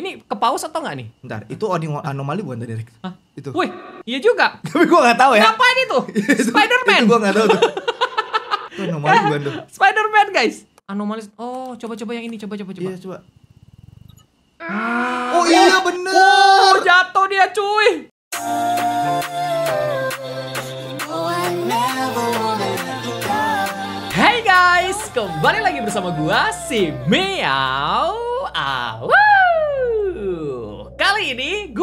Ini kepaus atau enggak nih? Bentar, itu anomali bukan tadi, Rick? Hah? Itu. Wih, iya juga. Tapi gue nggak tahu ya. Ngapain itu? Spider-Man. itu gue gak tahu tuh. itu anomali bukan tuh. Spider-Man, guys. Anomalis. Oh, coba-coba yang ini, coba-coba coba. Iya, coba. oh iya oh, bener. Oh, jatuh dia, cuy. Hey guys, kembali lagi bersama gua si Meow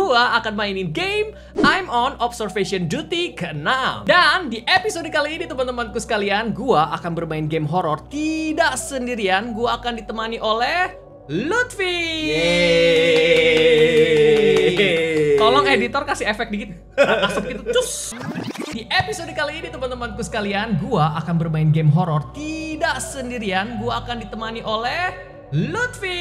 gua akan mainin game I'm on Observation Duty ke-6. Dan di episode kali ini teman-temanku sekalian, gua akan bermain game horor tidak sendirian, gua akan ditemani oleh Lutfi. Tolong editor kasih efek dikit. Asap gitu, cus. Di episode kali ini teman-temanku sekalian, gua akan bermain game horor tidak sendirian, gua akan ditemani oleh Lutfi.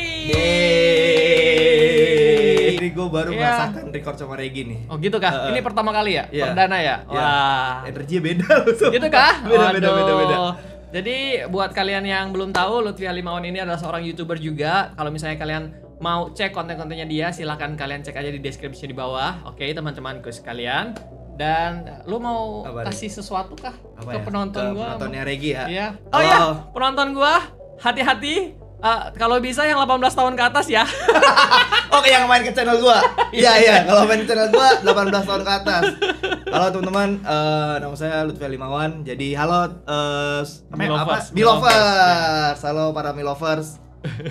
Jadi gue baru yeah. merasakan record sama Regi nih. Oh gitu kah? Uh, ini pertama kali ya? Yeah. Perdana ya? Yeah. Wah. Energinya beda loh. Gitu kah? beda, beda, beda, beda. Jadi buat kalian yang belum tahu Lutfi Alimawan ini adalah seorang YouTuber juga. Kalau misalnya kalian mau cek konten-kontennya dia, silahkan kalian cek aja di deskripsi di bawah. Oke, teman-temanku sekalian. Dan lu mau Apa kasih ini? sesuatu kah Apa ke ya? penonton gue? gua? Penontonnya Regi ya. Iya. Oh, oh penonton gua, hati-hati Uh, kalau bisa yang 18 tahun ke atas ya. Oke, oh, yang main ke channel gua. Iya iya, iya, iya. Kalau main ke channel gua 18 tahun ke atas. Halo teman-teman, uh, nama saya Lutfi Limawan. Jadi halo uh, apa? Milovers. Milovers. Halo para Milovers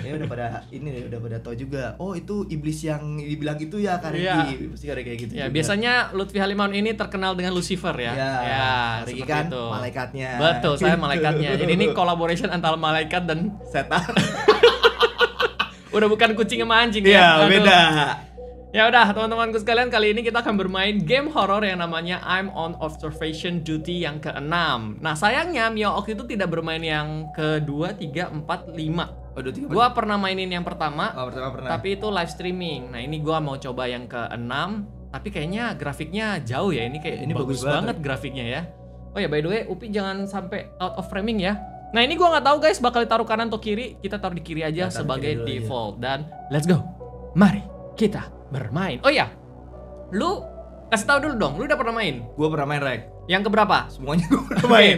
ya udah pada ini udah pada tahu juga oh itu iblis yang dibilang itu ya karena ya. pasti kayak gitu ya juga. biasanya Lutfi Halimun ini terkenal dengan Lucifer ya iya, ya, ya seperti kan itu. malaikatnya betul saya malaikatnya jadi ini collaboration antara malaikat dan setan udah bukan kucing sama anjing ya, ya. beda Ya udah teman-temanku sekalian kali ini kita akan bermain game horror yang namanya I'm on Observation Duty yang keenam. Nah sayangnya Mio Miook itu tidak bermain yang kedua, tiga, empat, lima. Waduh, oh, tiga. Gua pernah mainin yang pertama, oh, pertama pernah. tapi itu live streaming. Nah ini gua mau coba yang keenam, tapi kayaknya grafiknya jauh ya. Ini kayak ini bagus, bagus banget, grafiknya ya. Oh ya by the way, Upi jangan sampai out of framing ya. Nah ini gua nggak tahu guys bakal ditaruh kanan atau kiri. Kita taruh di kiri aja nah, sebagai kiri default aja. dan let's go. Mari kita bermain. Oh ya, lu kasih tahu dulu dong, lu udah pernah main? Gue pernah main, Rek. Yang keberapa? Semuanya gue pernah main.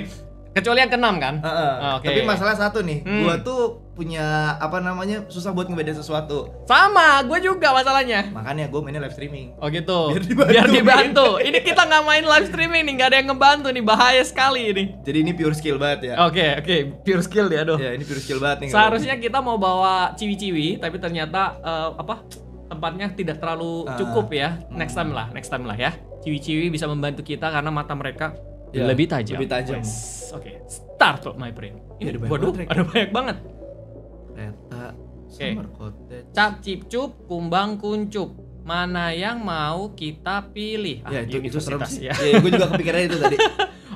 Kecuali yang keenam kan? Uh, uh. Oh, ah, okay. Tapi masalah satu nih, hmm. gue tuh punya apa namanya susah buat ngebedain sesuatu. Sama, gue juga masalahnya. Makanya gue mainnya live streaming. Oh gitu. Biar dibantu. Biar dibantu. ini kita nggak main live streaming nih, nggak ada yang ngebantu nih, bahaya sekali ini. Jadi ini pure skill banget ya. Oke okay, oke, okay. pure skill ya doh. Ya ini pure skill banget nih. Seharusnya kita mau bawa ciwi-ciwi, tapi ternyata uh, apa? tempatnya tidak terlalu ah. cukup ya. Next time lah, next time lah ya. Ciwi-ciwi bisa membantu kita karena mata mereka yeah, lebih tajam. Lebih tajam. Oke, okay. start up my brain. Ini ya, ada banyak waduh, banget, ada banyak banget. Kereta, okay. summer cottage. Cap cipcup, kumbang kuncup. Mana yang mau kita pilih? Ah, ya itu, itu serem sih. Ya. ya gue juga kepikiran itu tadi.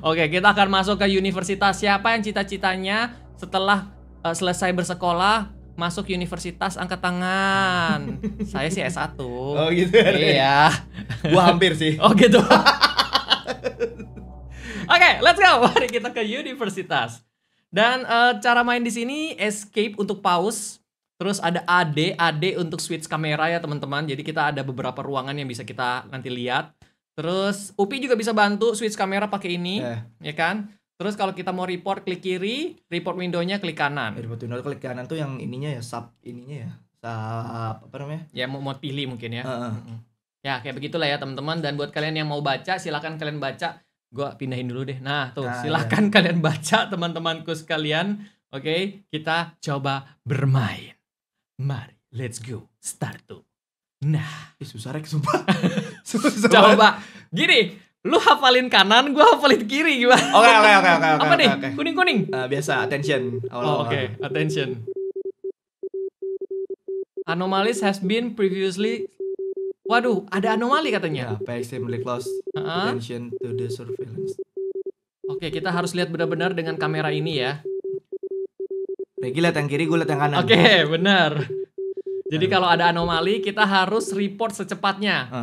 Oke, okay, kita akan masuk ke universitas. Siapa yang cita-citanya setelah uh, selesai bersekolah masuk universitas angkat tangan. Saya sih S1. Oh gitu. Ya, iya. Gua hampir sih. Oh gitu. Oke, okay, let's go. Mari kita ke universitas. Dan uh, cara main di sini escape untuk pause, terus ada AD, AD untuk switch kamera ya teman-teman. Jadi kita ada beberapa ruangan yang bisa kita nanti lihat. Terus Upi juga bisa bantu switch kamera pakai ini, eh. ya kan? Terus kalau kita mau report klik kiri, report window-nya klik kanan. Ya, report window klik kanan tuh yang ininya ya sub ininya ya. Sub apa namanya? Ya mau, mau pilih mungkin ya. Uh, uh. Ya kayak begitulah ya teman-teman dan buat kalian yang mau baca silahkan kalian baca. Gua pindahin dulu deh. Nah, tuh nah, silahkan ya. kalian baca teman-temanku sekalian. Oke, okay, kita coba bermain. Mari, let's go. Start tuh. Nah, eh, susah rek sumpah. susah. Coba gini, lu hafalin kanan, gue hafalin kiri gimana? Oke oke oke oke. Apa nih? Kuning kuning. Uh, biasa attention. oh, oke, okay. attention. Anomalies has been previously Waduh, ada anomali katanya. Yeah, pay extremely close uh -huh. attention to the surveillance. Oke, okay, kita harus lihat benar-benar dengan kamera ini ya. Regi lihat yang kiri, gue lihat yang kanan. Oke, okay, benar. Jadi kalau ada anomali, kita harus report secepatnya. Uh.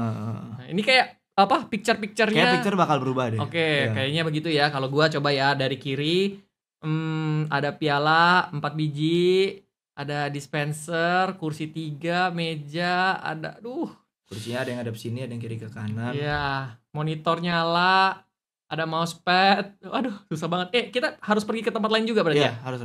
Nah, ini kayak apa picture picturenya kayak picture bakal berubah deh oke okay, iya. yeah. kayaknya begitu ya kalau gua coba ya dari kiri hmm, ada piala empat biji ada dispenser kursi tiga meja ada duh kursinya ada yang ada di sini ada yang kiri ke kanan ya yeah. monitor nyala ada mousepad aduh susah banget eh kita harus pergi ke tempat lain juga berarti yeah, ya harus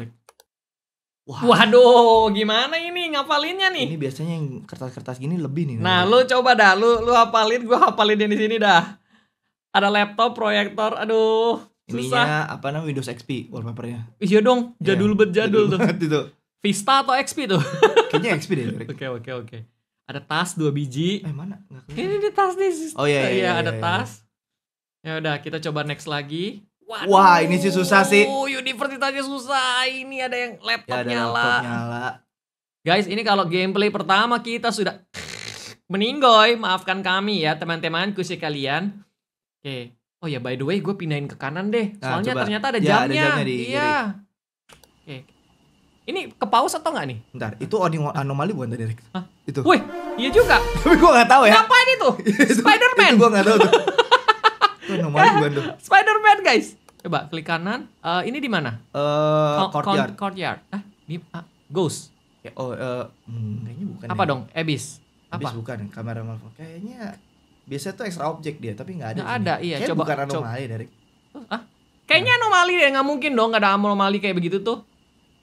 Wah. Waduh, gimana ini ngapalinnya nih? Ini biasanya yang kertas-kertas gini lebih nih. Nah, lu coba dah, lu lu hafalin, gua hafalin di sini dah. Ada laptop, proyektor, aduh. Ininya susah. apa namanya Windows XP wallpapernya? Iya dong, iya, jadul yeah, bet jadul tuh. itu. Vista atau XP tuh? Kayaknya XP deh. Oke, oke, oke. Ada tas dua biji. Eh, mana? Ini di tas nih. Oh iya, iya, iya, iya ada iya, iya, tas. Ya udah, kita coba next lagi. Waduh, Wah ini sih susah sih. Universitasnya susah. Ini ada yang laptop, ya, ada nyala. laptop nyala. Guys ini kalau gameplay pertama kita sudah meninggoy. Maafkan kami ya teman-temanku sih kalian. Oke. Oh ya by the way gue pindahin ke kanan deh. Nah, Soalnya nah, ternyata ada jamnya. ada jamnya di iya. Oke. Ini ke pause atau nggak nih? Bentar, itu anomali bukan tadi, Itu. Wih, iya juga. Tapi gue nggak tahu ya. Ngapain itu? Spiderman. gue nggak tahu tuh. tuh nomor gimana tuh? Spider-Man guys. Coba klik kanan. Uh, ini di mana? Uh, courtyard. courtyard. courtyard. Ah, di ah, Ghost. Ya, oh, uh, hmm, kayaknya bukan. Apa ya. dong? Abyss. Apa? bukan. Kamera Marvel. Kayaknya biasanya tuh extra object dia, tapi nggak ada. Nggak ada, iya. Kayaknya coba, bukan anomali coba. dari. Ah, kayaknya nah. anomali deh. Nggak mungkin dong nggak ada anomali kayak begitu tuh.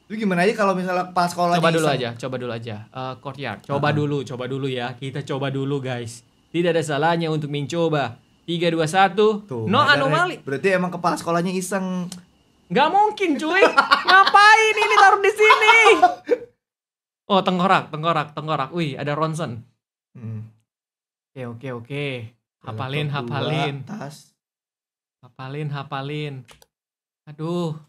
Itu gimana aja kalau misalnya pas sekolah Coba dulu iseng. aja, coba dulu aja. Uh, courtyard. Coba uh ah. -huh. dulu, coba dulu ya. Kita coba dulu, guys. Tidak ada salahnya untuk mencoba tiga dua satu no anomali berarti emang kepala sekolahnya iseng nggak mungkin cuy ngapain ini taruh di sini oh tengkorak tengkorak tengkorak wih ada ronsen hmm. oke oke oke hafalin hafalin tas hafalin hafalin aduh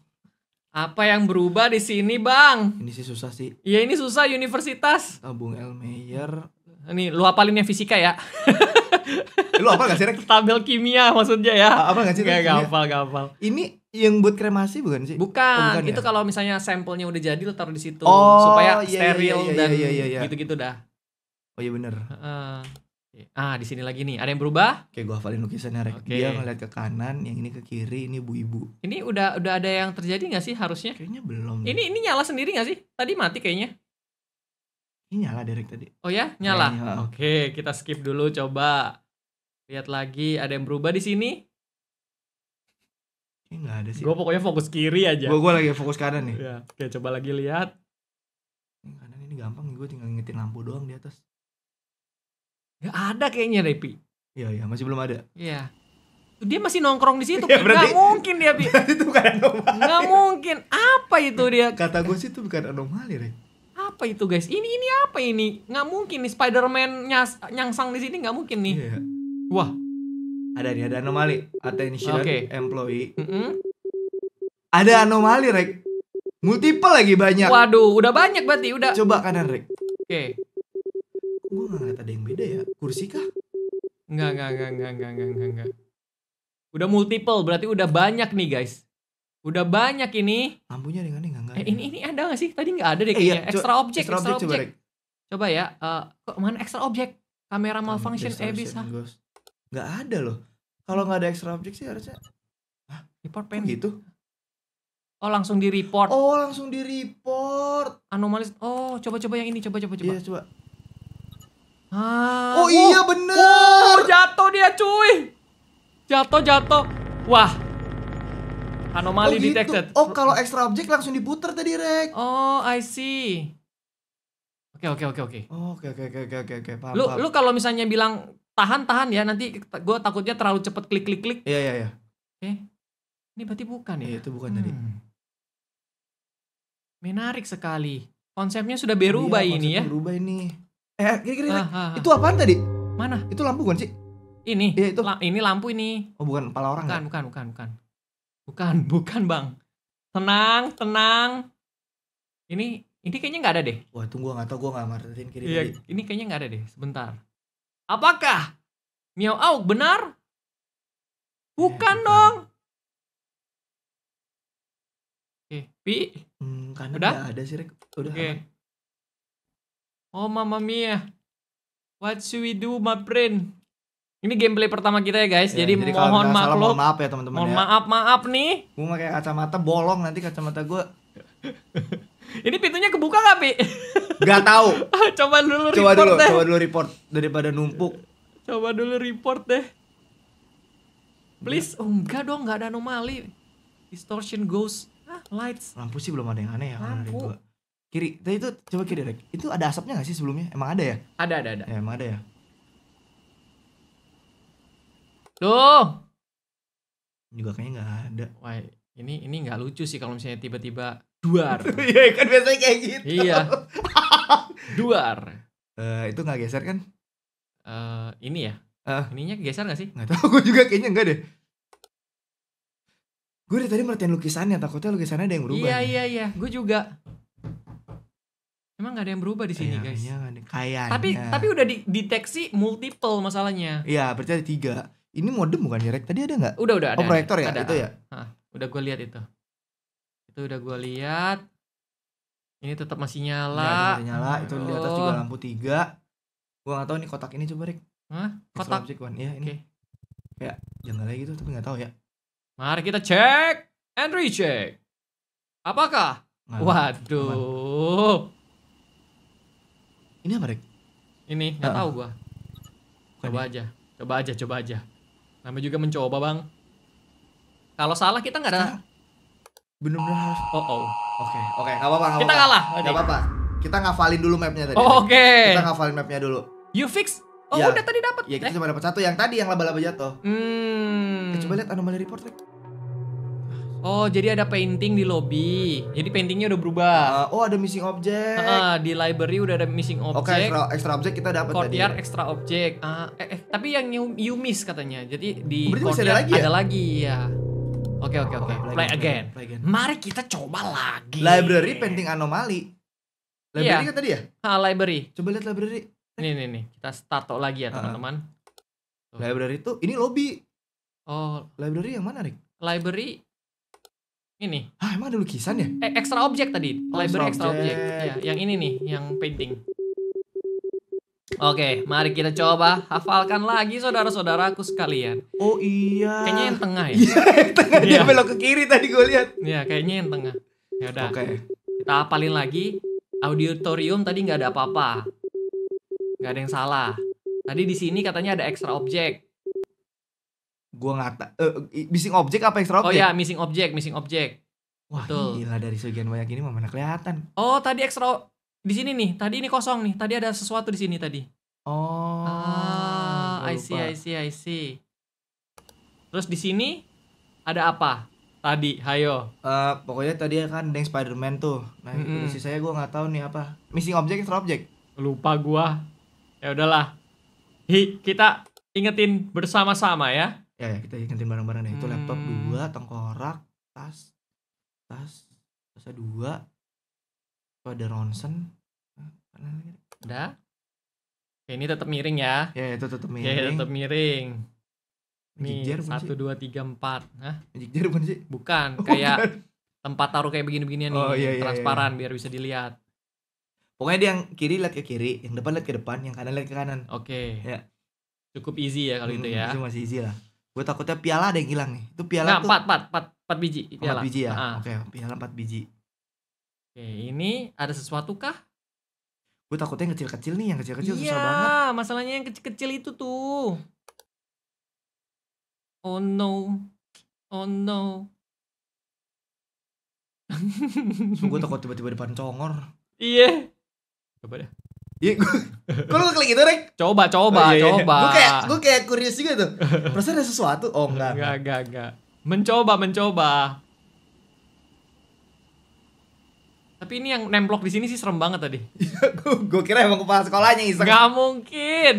apa yang berubah di sini bang ini sih susah sih iya ini susah universitas tabung ah, Elmeyer ini lu hafalinnya fisika ya Eh, lu apa gak sih Rek? Tabel kimia maksudnya ya. apa ah, gak sih? Gak gampal, gampal. Ini yang buat kremasi bukan sih? Bukan. Oh, bukan itu ya? kalau misalnya sampelnya udah jadi lu taruh di situ oh, supaya iya, iya steril iya, iya, dan iya, iya, iya. gitu-gitu dah. Oh iya bener. Uh, ah di sini lagi nih. Ada yang berubah? Kayak gua hafalin lukisannya Rek. Okay. Dia ngeliat ke kanan, yang ini ke kiri, ini ibu-ibu. Ini udah udah ada yang terjadi gak sih harusnya? Kayaknya belum. Ini ini nyala sendiri gak sih? Tadi mati kayaknya. Ini nyala Derek tadi. Oh ya, nyala. Oke, iya, okay, Oke, kita skip dulu coba. Lihat lagi ada yang berubah di sini? Ini enggak ada sih. Gue pokoknya fokus kiri aja. Gue gua lagi fokus kanan nih. Ya. Oke, coba lagi lihat. Ini kanan ini gampang gue tinggal ngingetin lampu doang di atas. Ya ada kayaknya Repi. Iya, iya, masih belum ada. Iya. Dia masih nongkrong di situ. Ya, berarti, gak mungkin dia, Pi. Itu bukan anomali. Gak mungkin. Apa itu dia? Kata gue sih itu bukan anomali, Rek apa itu guys ini ini apa ini nggak mungkin nih Spiderman nyas nyangsang di sini nggak mungkin nih yeah. wah ada nih ada anomali attention okay. employee mm -hmm. ada anomali rek multiple lagi banyak waduh udah banyak berarti udah coba kanan rek oke okay. gua nggak ngeliat ada yang beda ya kursi kah nggak nggak nggak nggak nggak nggak nggak Udah multiple, berarti udah banyak nih guys. Udah banyak ini. Lampunya ada enggak enggak. Eh, ini ini ada gak sih? Tadi nggak ada deh eh, kayaknya. Eh, extra object, extra, objek. Coba, ya, uh, mana extra object? Kamera malfunction eh bisa. Enggak ada loh. Kalau nggak ada extra object sih harusnya Hah? report pen gitu. Oh langsung di report. Oh langsung di report. Anomalis. Oh coba-coba yang ini coba-coba coba. Iya coba. Ah, oh, oh iya bener. Oh, jatuh dia cuy. Jatuh jatuh. Wah Anomali oh, gitu. detected. Oh, kalau extra object langsung diputer tadi, Rek. Oh, I see. Oke, oke, oke, oke. Oke, oke, oke, oke, oke. lu lu kalau misalnya bilang tahan-tahan ya, nanti gue takutnya terlalu cepet klik-klik-klik. Iya, iya, iya. Oke. Okay. Ini berarti bukan ya? Iya, itu bukan hmm. tadi. Menarik sekali. Konsepnya sudah berubah iya, ini ya. berubah ini. Eh, gini, gini, ah, ah, itu apaan tadi? Mana? Itu lampu bukan sih? Ini. Iya, itu. La ini lampu ini. Oh, bukan kepala orang. Bukan, ya? bukan, bukan, bukan. Bukan, bukan bang. Tenang, tenang. Ini, ini kayaknya nggak ada deh. Wah, tunggu gue nggak tahu, gue nggak martin kiri Iya, ini kayaknya nggak ada deh. Sebentar. Apakah Miao Auk benar? Eh, bukan ya, dong. Oke, Pi. Hmm, karena udah ada sih, Rek. Udah. Oke. Okay. Oh, Mama Mia. What should we do, my friend? Ini gameplay pertama kita ya guys, ya, jadi, jadi mohon maaf mohon maaf ya teman-teman. Mohon ya. maaf maaf nih. Gue pakai kacamata bolong nanti kacamata gue. ini pintunya kebuka gak pi? Gak tahu. coba dulu coba report dulu, deh. Coba dulu report daripada numpuk. Coba dulu report deh. Please, oh, enggak dong, enggak ada anomali. Distortion ghost, Ah, lights. Lampu sih belum ada yang aneh ya. Lampu. Kiri, tadi itu coba kiri, Rek. Itu ada asapnya gak sih sebelumnya? Emang ada ya? Ada, ada, ada. Ya, emang ada ya. Duh. Juga kayaknya nggak ada. Wah, ini ini nggak lucu sih kalau misalnya tiba-tiba duar. Iya kan biasanya kayak gitu. Iya. duar. Uh, itu nggak geser kan? Uh, ini ya. Uh, Ininya geser nggak sih? Nggak tahu. Gue juga kayaknya nggak deh. Gue dari tadi merhatiin lukisannya, takutnya lukisannya ada yang berubah. Iya iya iya, gue juga. Emang gak ada yang berubah di sini guys. Kayaknya. Tapi tapi udah dideteksi multiple masalahnya. Iya, berarti ada tiga. Ini modem bukan ya, Rek? Tadi ada nggak? Udah, udah oh, ada. Oh, proyektor ya? Ada, itu ya? Hah, ah, udah gue lihat itu. Itu udah gue lihat. Ini tetap masih nyala. Ya, masih nyala. Itu di atas juga oh. lampu tiga. Gue nggak tahu ini kotak ini coba, Rek. Hah? Kotak? Kan? Iya, ini. Okay. Ya, jangan lagi gitu, tapi nggak tahu ya. Mari kita cek and recheck. Apakah? Nah, Waduh. Aman. Ini apa, Rek? Ini nggak tahu gue. Coba ya? aja. Coba aja, coba aja namanya juga mencoba bang kalau salah kita nggak ada bener benar harus oh oh oke okay. oke okay, nggak apa-apa kita apa. kalah nggak apa-apa kita ngafalin dulu mapnya tadi oh, oke okay. kita ngafalin mapnya dulu you fix oh ya. udah tadi dapat ya kita eh. cuma dapat satu yang tadi yang laba-laba jatuh hmm. Eh, coba lihat anomali report Like. Oh, jadi ada painting di lobby. Jadi paintingnya udah berubah. Uh, oh, ada missing object. Uh, di library udah ada missing object. Oke, okay, extra, extra object kita dapat tadi. Courtyard extra object. Uh, eh, eh, tapi yang you, you miss katanya. Jadi di oh, Berarti masih ada lagi ya? Ada lagi ya. Oke, oke, oke. Play again. Mari kita coba lagi. Library painting anomali. Library iya. kan tadi ya? Ah, library. Coba lihat library. Nih, nih, nih. Kita start lagi ya, teman-teman. Uh, library tuh ini lobby. Oh, library yang mana, Rick? Library ini. Ah emang ada lukisan ya? Eh, extra object tadi, oh, library extra, extra object. Ya, yang ini nih, yang painting. Oke, mari kita coba hafalkan lagi saudara-saudaraku sekalian. Oh iya. Kayaknya yang tengah ya. Iya, yang tengah dia iya. belok ke kiri tadi gue lihat. Iya, kayaknya yang tengah. Ya udah. Oke. Okay. Kita hafalin lagi. Auditorium tadi nggak ada apa-apa. Nggak ada yang salah. Tadi di sini katanya ada extra object gua ngata uh, missing object apa extra oh object? Oh ya, missing object, missing object. Wah, Betul. gila dari sekian banyak ini mana kelihatan. Oh, tadi extra di sini nih. Tadi ini kosong nih. Tadi ada sesuatu di sini tadi. Oh. Ah, I see, I see, I see. Terus di sini ada apa? Tadi, hayo. Uh, pokoknya tadi kan spider Spiderman tuh. Nah, mm -hmm. itu sisanya gue nggak tahu nih apa. Missing object, extra object. Lupa gua. Ya udahlah. Hi, kita ingetin bersama-sama ya ya, ya kita ganti barang-barang deh itu laptop hmm. dua tengkorak tas tas tas dua itu ada ronsen ada ini tetap miring ya ya, ya itu tetap miring ya tetap miring Nih, satu dua tiga empat nah Magic jar bukan sih? Bukan, oh, kayak tempat taruh kayak begini-beginian oh, iya, iya, transparan iya. biar bisa dilihat. Pokoknya dia yang kiri lihat ke kiri, yang depan lihat ke depan, yang kanan lihat ke kanan. Oke. Okay. Ya. Cukup easy ya kalau gitu hmm, ya. itu ya. masih easy lah gue takutnya piala ada yang hilang nih itu piala nah, tuh empat empat empat empat biji piala empat biji ya uh. oke okay, piala empat biji oke ini ada sesuatu kah gue takutnya yang kecil-kecil nih yang kecil-kecil iya, susah banget masalahnya yang kecil-kecil itu tuh oh no oh no gue takut tiba-tiba depan congor iya coba deh Iya, kok lu klik itu, Rek? Coba, coba, oh, iya, iya. coba. Gue kayak, gue kayak curious juga tuh. Perasaan ada sesuatu? Oh, enggak. Enggak, enggak, enggak. Mencoba, mencoba. Tapi ini yang nemplok di sini sih serem banget tadi. Iya, gue kira emang kepala sekolahnya iseng. Gak mungkin.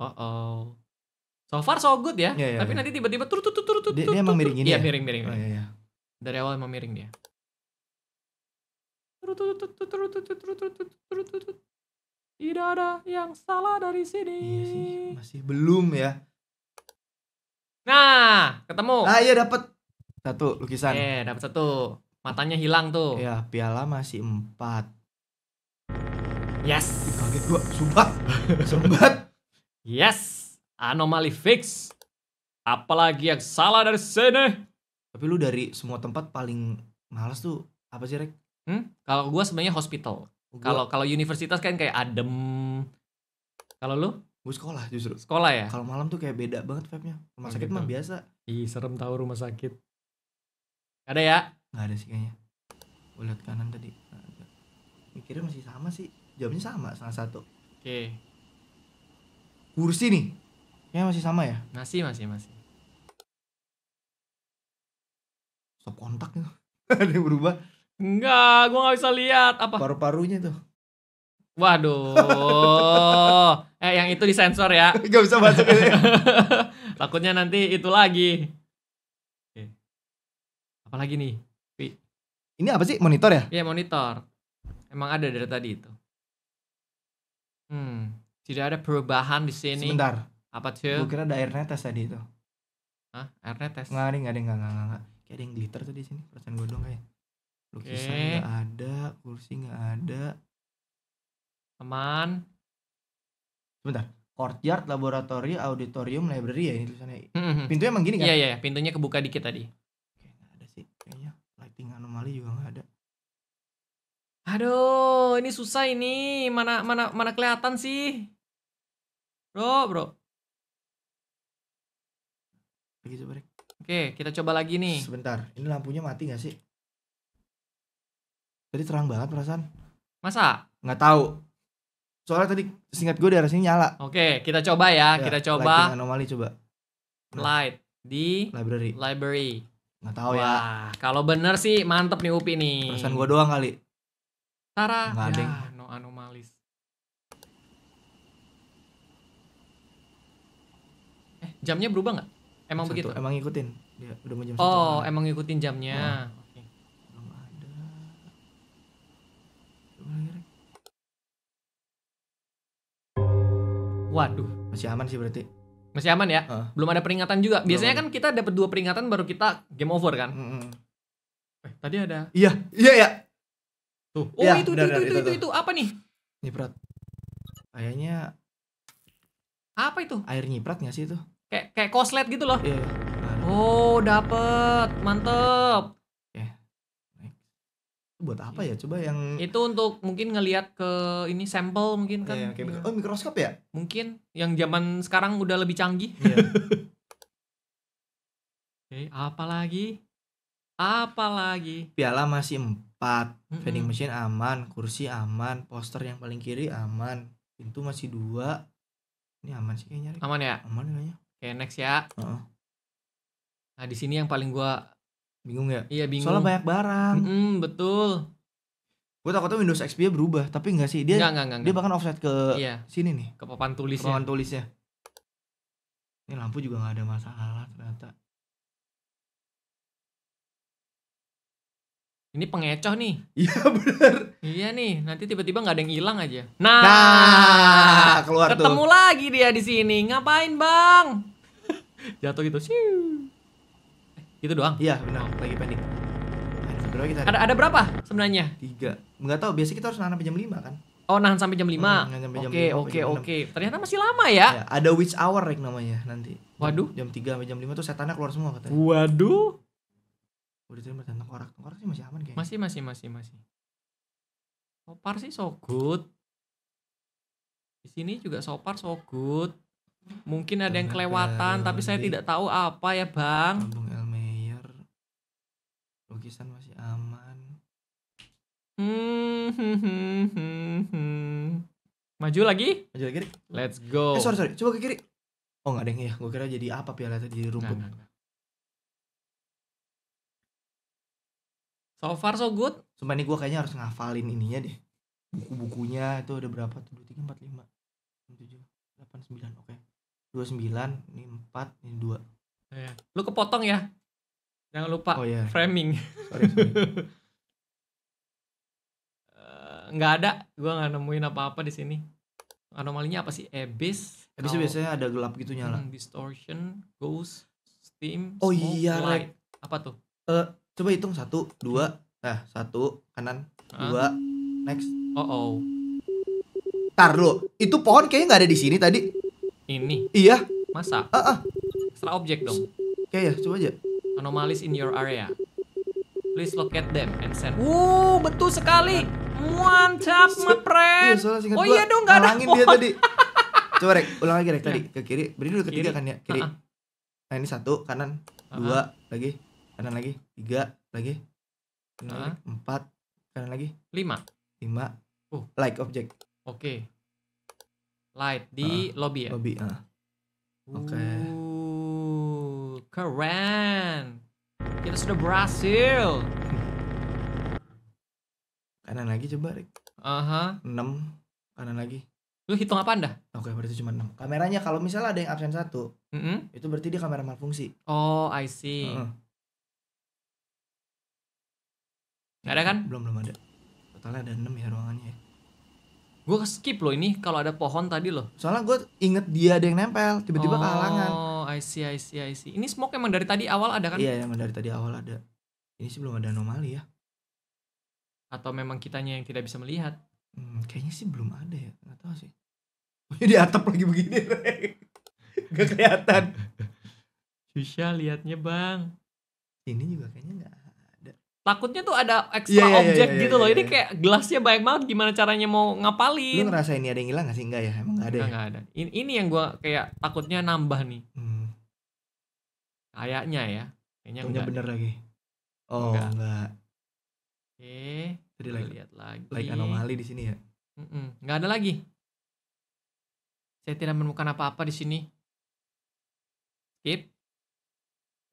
Oh, oh. So far so good ya. Iya, Tapi nanti tiba-tiba turut, turut, turut, turut. Dia, dia emang miring ini. Iya, oh, miring-miring. iya, iya. Dari awal emang miring dia. Tidak ada yang salah dari sini. Iya sih, masih belum ya. Nah, ketemu. Ah iya dapat satu lukisan. Eh, iya, dapat satu. Matanya hilang tuh. Ya, piala masih empat. Yes. Kaget gua, sumpah. sumpah. yes. Anomali fix. Apalagi yang salah dari sini. Tapi lu dari semua tempat paling males tuh apa sih, Rek? Hmm? Kalau gue sebenarnya hospital. Oh, kalau kalau universitas kan kayak adem. Kalau lu? Gue sekolah justru. Sekolah ya? Kalau malam tuh kayak beda banget vibe-nya. Rumah oh, sakit gitu. mah biasa. Ih, serem tahu rumah sakit. ada ya? Gak ada sih kayaknya. Gue lihat kanan tadi. Mikirnya masih sama sih. Jamnya sama, salah satu. Oke. Okay. Kursi nih. Kayaknya masih sama ya? Masih, masih, masih. Stop kontak ada yang berubah. Enggak, gua nggak bisa lihat apa. Paru-parunya tuh. Waduh. eh yang itu disensor ya. Gak bisa masuk ini. Takutnya nanti itu lagi. Oke. Eh, Apalagi nih, Pi. Ini apa sih? Monitor ya? Iya, monitor. Emang ada dari tadi itu. Hmm, tidak ada perubahan di sini. Sebentar. Apa tuh? Gue kira ada air netes tadi itu. Hah? Air netes? Nggak ada, nggak ada, nggak, nggak, nggak. Kayak ada yang glitter tuh di sini. Perasaan gue doang kayak lukisan nggak okay. ada kursi nggak ada aman sebentar courtyard laboratorium auditorium library ya ini tulisannya mm-hmm. pintunya emang gini kan iya yeah, iya yeah, pintunya kebuka dikit tadi Oke, gak ada sih kayaknya lighting anomali juga nggak ada aduh ini susah ini mana mana mana kelihatan sih bro bro lagi coba oke kita coba lagi nih sebentar ini lampunya mati nggak sih Tadi terang banget perasaan. Masa? Nggak tahu. Soalnya tadi singkat gue arah sini nyala. Oke, okay, kita coba ya, ya kita coba. Lighting anomali coba. Nah. Light di library. Library. Nggak tahu ya. Wah, ya. Kalau bener sih mantep nih Upi nih. Perasaan gue doang kali. Tara. Nggak ada. Ya, no anomalis. Eh, jamnya berubah nggak? Emang satu, begitu? Emang ngikutin. Ya, udah mau jam oh, satu, emang ngikutin jamnya. Nah. Waduh, masih aman sih berarti. Masih aman ya? Uh. Belum ada peringatan juga. Biasanya kan kita dapat dua peringatan baru kita game over kan? Mm -hmm. Eh, tadi ada. Iya, iya ya. Tuh. Oh, ya, itu, itu, itu, itu, itu, itu, itu, apa nih? Nyiprat. Kayaknya apa itu? Air nyiprat gak sih itu? Kayak kayak koslet gitu loh. Iya. Yeah. Oh, dapet. Mantep buat apa ya coba yang itu untuk mungkin ngelihat ke ini sampel mungkin kan yeah, yeah. Iya. oh mikroskop ya mungkin yang zaman sekarang udah lebih canggih yeah. okay, apalagi apalagi piala masih empat mm -hmm. vending machine aman kursi aman poster yang paling kiri aman pintu masih dua ini aman sih kayaknya aman ya aman kayaknya oke okay, next ya uh -uh. nah di sini yang paling gua bingung ya iya bingung soalnya banyak barang mm -mm, betul gue takutnya Windows XP nya berubah tapi enggak sih dia enggak, enggak, enggak, dia bahkan offset ke iya. sini nih ke papan tulisnya papan tulisnya ini lampu juga nggak ada masalah ternyata ini pengecoh nih iya bener iya nih nanti tiba-tiba nggak -tiba ada yang hilang aja nah, nah keluar ketemu tuh. lagi dia di sini ngapain bang jatuh gitu sih itu doang? Iya, benar. Oh. Lagi pending. Berapa kita ada, ada berapa sebenarnya? Tiga. Enggak tahu, biasanya kita harus nahan sampai jam lima kan? Oh, nahan sampai jam lima oke, oke, oke. Ternyata masih lama ya. ya ada witch hour Rick namanya nanti. Waduh. Jam tiga sampai jam lima tuh setannya keluar semua katanya. Waduh. Udah terima tentang orang. Orang sih masih aman kayaknya. Masih, masih, masih, masih. Sopar sih so good. Di sini juga sopar so good. Mungkin ada yang kelewatan, tapi saya tidak tahu apa ya, Bang lukisan masih aman hmm, maju lagi maju lagi let's go eh sorry sorry coba ke kiri oh nggak yang ya gue kira jadi apa piala tadi jadi rumput nah, nah, nah. so far so good cuma ini gue kayaknya harus ngafalin ininya deh buku-bukunya itu ada berapa tuh dua tiga empat lima enam tujuh delapan sembilan oke dua sembilan ini empat ini dua iya. lu kepotong ya Jangan lupa oh, yeah. framing. Sorry, sorry. Eh, nggak ada, gua nggak nemuin apa-apa di sini. Anomalinya apa sih? Abyss. Abyss biasanya ada gelap gitu nyala. Hmm, distortion, ghost, steam. Oh smoke, iya, light. Apa tuh? Uh, coba hitung satu, dua. Nah, satu kanan, uh. dua, next. Oh oh. Tar lo, itu pohon kayaknya nggak ada di sini tadi. Ini. Iya. Masa? Ah uh, ah. Uh. Setelah objek dong. Kayak ya, iya. coba aja. Anomalies in your area. Please locate them and send. Wuh, betul sekali. Mantap, my friend. Ya, oh iya dong, nggak ada. Angin dia tadi. Coba rek, ulang lagi rek tadi iya. ke kiri. Beri dulu ketiga kiri. kan ya, kiri. Uh -huh. Nah ini satu kanan, uh -huh. dua lagi, kanan lagi, tiga lagi, kanan uh -huh. lagi, empat, kanan lagi, lima, lima. Uh. Like object. Oke. Okay. Light di uh, lobby ya. Lobby. Uh. Oke. Okay. Uh. Keren. Kita sudah berhasil. Kanan lagi coba, Rik. Aha. Uh -huh. 6. Kanan lagi. Lu hitung apa anda? Oke, okay, berarti cuma enam Kameranya kalau misalnya ada yang absen satu, mm -hmm. itu berarti dia kamera malfungsi. Oh, I see. Uh -huh. Gak ada kan? Belum, belum ada. Totalnya ada enam ya ruangannya ya. Gue skip loh ini kalau ada pohon tadi loh. Soalnya gue inget dia ada yang nempel, tiba-tiba oh. kehalangan. Oh, I see, I see, I see. Ini smoke emang dari tadi awal ada kan? Iya, emang dari tadi awal ada. Ini sih belum ada anomali ya. Atau memang kitanya yang tidak bisa melihat? Hmm, kayaknya sih belum ada ya. Gak tau sih. Oh, di atap lagi begini, Gak kelihatan. Susah liatnya, Bang. Ini juga kayaknya gak ada. Takutnya tuh ada extra yeah, yeah, iya, objek yeah, yeah, gitu loh. Yeah, Ini iya. kayak gelasnya banyak banget. Gimana caranya mau ngapalin? Lu ngerasa ini ada yang hilang gak sih? Enggak ya? Emang nggak ada Enggak, ya? Gak ada. Ini, ini yang gue kayak takutnya nambah nih. Hmm Kayaknya ya. Kayaknya Tunggu enggak. bener lagi. Oh, enggak. enggak. Oke, tadi like, lihat lagi. Like anomali di sini ya. Mm Enggak ada lagi. Saya tidak menemukan apa-apa di sini. Skip.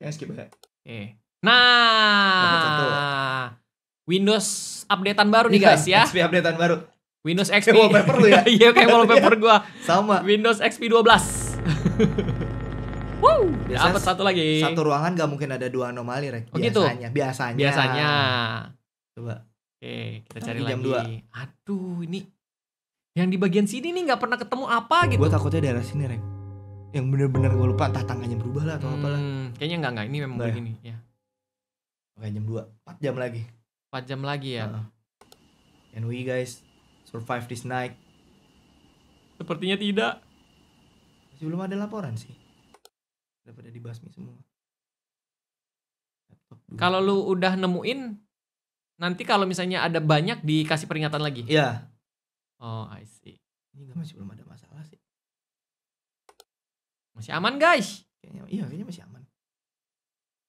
Ya, skip aja. Oke. Nah, Windows updatean baru nih iya, guys ya. XP updatean baru. Windows XP. wallpaper lu ya? Iya kayak wallpaper gua. Sama. Windows XP 12. Wow, dapat satu lagi. Satu ruangan gak mungkin ada dua anomali, Rek. Oh, gitu? Biasanya, gitu. biasanya. Biasanya. Coba. Oke, kita cari lagi. Jam 2. Aduh, ini yang di bagian sini nih nggak pernah ketemu apa oh, gitu. Gue takutnya daerah sini, Rek. Yang bener-bener gue lupa entah tangannya berubah lah atau hmm, apalah. Kayaknya enggak enggak, ini memang enggak ya? begini ya. Oke, jam 2. 4 jam lagi. 4 jam lagi ya. Uh -uh. And we guys survive this night. Sepertinya tidak. Masih belum ada laporan sih daripada dibasmi semua kalau lu udah nemuin nanti kalau misalnya ada banyak dikasih peringatan lagi ya oh I see ini masih belum ada masalah sih masih aman guys kayaknya iya kayaknya masih aman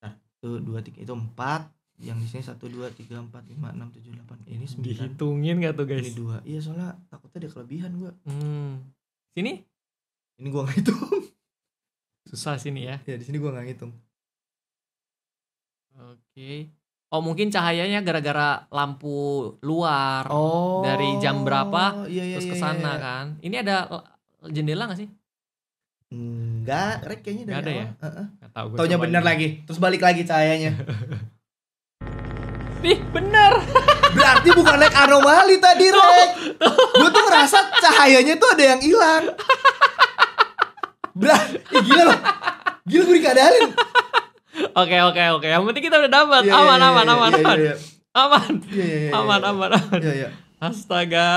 nah itu dua tiga itu empat yang di sini satu dua tiga empat lima enam tujuh delapan ini sembilan dihitungin gak tuh guys ini dua iya soalnya takutnya ada kelebihan gua hmm. sini ini gua nggak hitung Susah sini ya. Ya di sini gua nggak ngitung. Oke. Okay. Oh mungkin cahayanya gara-gara lampu luar oh, dari jam oh, berapa iya, iya, terus kesana iya, iya, iya. kan. Ini ada jendela nggak sih? Enggak, rek kayaknya dari ada ya? awal. ya? Uh -uh. Gak tahu Taunya bener lagi. Terus balik lagi cahayanya. Nih, bener. Berarti bukan rek anomali tadi, rek. Gue tuh ngerasa cahayanya tuh ada yang hilang. Belah, eh, gila loh. Gila gue dikadalin. Oke oke oke. Yang penting kita udah dapat. Yeah, iya, aman, yeah, aman, yeah, aman, yeah, aman. Yeah, yeah. Aman. Yeah, yeah, yeah, aman. Aman, aman, aman. Yeah. Astaga.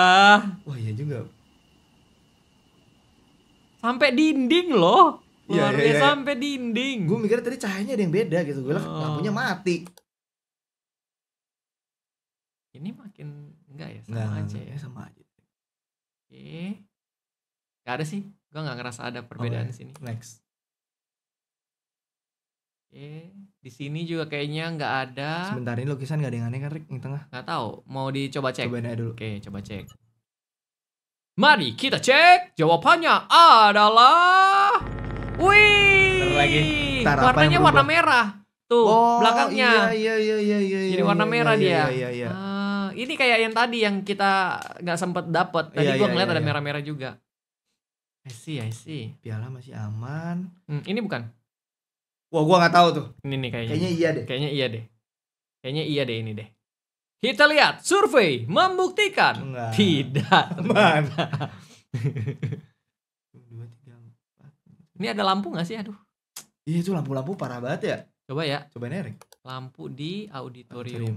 Wah, iya juga. Sampai dinding loh. Iya, Luar yeah, yeah, yeah, yeah. sampai dinding. Gue mikir tadi cahayanya ada yang beda gitu. Gue lah oh. lampunya mati. Ini makin enggak ya sama enggak, aja ya. Sama aja. Oke. Enggak ada sih gue nggak ngerasa ada oh, perbedaan okay. Iya. sini next Oke, okay. di sini juga kayaknya nggak ada. Sebentar ini lukisan nggak ada yang aneh kan Rick yang tengah? Nggak tahu, mau dicoba cek. Coba dulu. Oke, coba cek. Mari kita cek. Jawabannya adalah Wih. Lagi. Ntar, Warnanya warna merah. Tuh, oh, iya, belakangnya. Iya, iya, iya, iya, iya. Jadi warna iya, merah iya, dia. Iya, iya, iya. Uh, ini kayak yang tadi yang kita nggak sempet dapet. Tadi iya, gua ngeliat iya, ada merah-merah juga. I see, I see. Piala masih aman. Hmm, ini bukan? Wah, gua nggak tahu tuh. Ini nih kayaknya. Kayaknya iya deh. Kayaknya iya deh. Kayaknya iya deh ini deh. Kita lihat survei membuktikan Enggak. tidak. Mana? ini ada lampu nggak sih? Aduh. Iya itu lampu-lampu parah banget ya. Coba ya. Coba nerik. Lampu di auditorium. auditorium.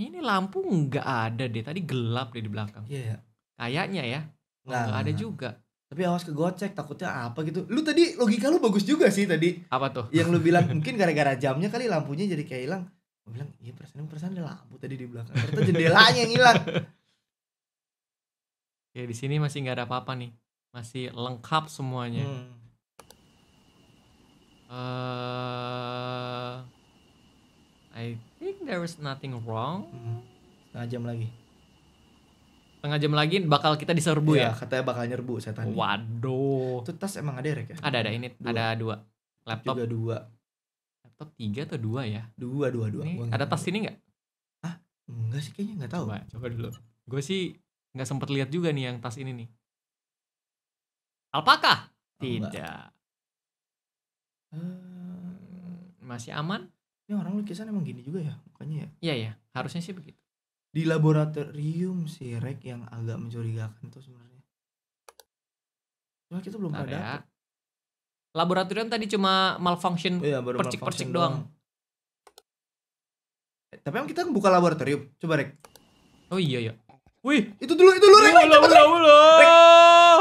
Ini lampu nggak ada deh. Tadi gelap deh di belakang. Iya. Yeah. Kayaknya ya. Nggak oh, ada juga tapi awas ke gocek takutnya apa gitu lu tadi logika lu bagus juga sih tadi apa tuh yang lu bilang mungkin gara-gara jamnya kali lampunya jadi kayak hilang gue bilang iya perasaan perasaan ada lampu tadi di belakang ternyata jendelanya yang hilang ya di sini masih nggak ada apa-apa nih masih lengkap semuanya hmm. uh, I think there is nothing wrong hmm. setengah jam lagi setengah jam lagi bakal kita diserbu iya, ya katanya bakal nyerbu saya setan waduh itu tas emang ada ya, rek ya ada ada ini dua. ada dua laptop juga dua laptop tiga atau dua ya dua dua dua ini, ada tas ini nggak ah enggak sih kayaknya nggak tahu coba coba dulu gue sih nggak sempet lihat juga nih yang tas ini nih alpaka oh, tidak hmm, masih aman ini orang lukisan emang gini juga ya mukanya ya iya ya harusnya sih begitu di laboratorium si rek yang agak mencurigakan tuh sebenarnya. Cuma kita belum ada. ya. Laboratorium tadi cuma malfunction oh, iya, percik-percik doang. doang. Eh, tapi emang kita buka laboratorium. Coba rek. Oh iya ya. Wih, itu dulu itu dulu rek. Ulah, ulah, ulah.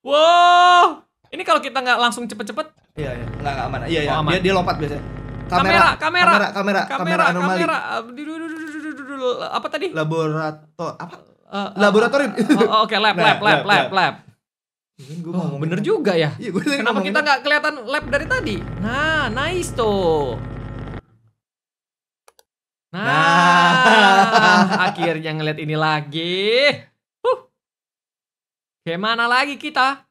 Wow. Ini kalau kita nggak langsung cepet-cepet. Iya, iya. Nggak, nggak aman. Iya, oh, iya. Oh, aman. Dia, dia lompat biasanya. Kamera, kamera, kamera, kamera, kamera, kamera anomali. Kamera dulu apa tadi? Laborator apa? Uh, Laboratorium. Eh, oh, oke, okay, nah, lab, lab, lab, lab, lab. Gue oh, bener juga ya. ya gue Kenapa kita nggak kelihatan lab dari tadi? Nah, nice tuh. Nah, nah. akhirnya ngeliat ini lagi. Huh. Gimana lagi kita?